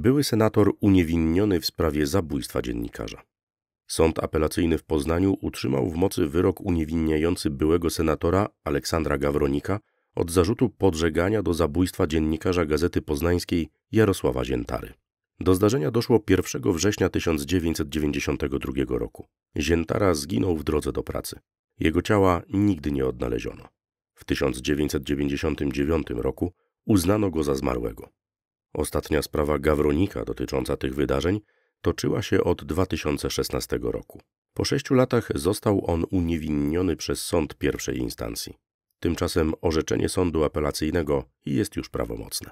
były senator uniewinniony w sprawie zabójstwa dziennikarza. Sąd apelacyjny w Poznaniu utrzymał w mocy wyrok uniewinniający byłego senatora Aleksandra Gawronika od zarzutu podżegania do zabójstwa dziennikarza Gazety Poznańskiej Jarosława Ziętary. Do zdarzenia doszło 1 września 1992 roku. Ziętara zginął w drodze do pracy. Jego ciała nigdy nie odnaleziono. W 1999 roku uznano go za zmarłego. Ostatnia sprawa Gawronika dotycząca tych wydarzeń toczyła się od 2016 roku. Po sześciu latach został on uniewinniony przez sąd pierwszej instancji. Tymczasem orzeczenie sądu apelacyjnego jest już prawomocne.